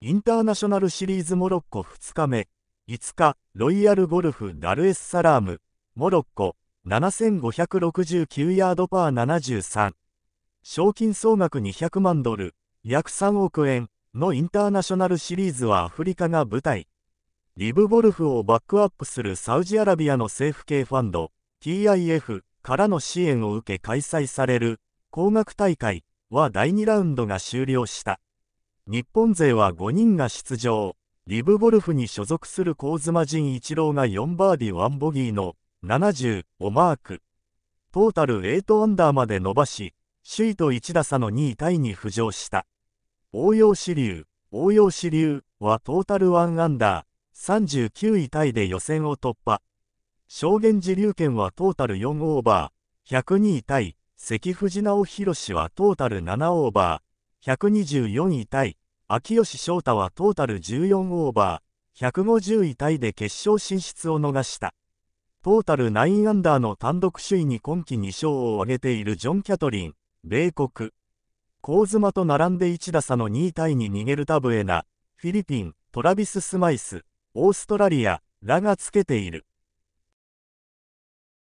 インターナショナルシリーズモロッコ2日目、5日、ロイヤルゴルフダルエスサラーム、モロッコ、7569ヤードパー73。賞金総額200万ドル、約3億円のインターナショナルシリーズはアフリカが舞台。リブゴルフをバックアップするサウジアラビアの政府系ファンド、TIF からの支援を受け開催される、高額大会は第2ラウンドが終了した。日本勢は5人が出場。リブゴルフに所属する香妻陣一郎が4バーディー1ボギーの70をマーク。トータル8アンダーまで伸ばし、首位と1打差の2位タイに浮上した。応用支流、応用支流はトータル1アンダー、39位タイで予選を突破。証言自流権はトータル4オーバー、102位タイ、関藤直弘はトータル7オーバー、124位タイ、秋吉翔太はトータル14オーバー、150位タイで決勝進出を逃した。トータル9アンダーの単独首位に今季2勝を挙げているジョン・キャトリン、米国。香妻と並んで1打差の2位タイに逃げるタブエナ、フィリピン、トラビス・スマイス、オーストラリアらがつけている。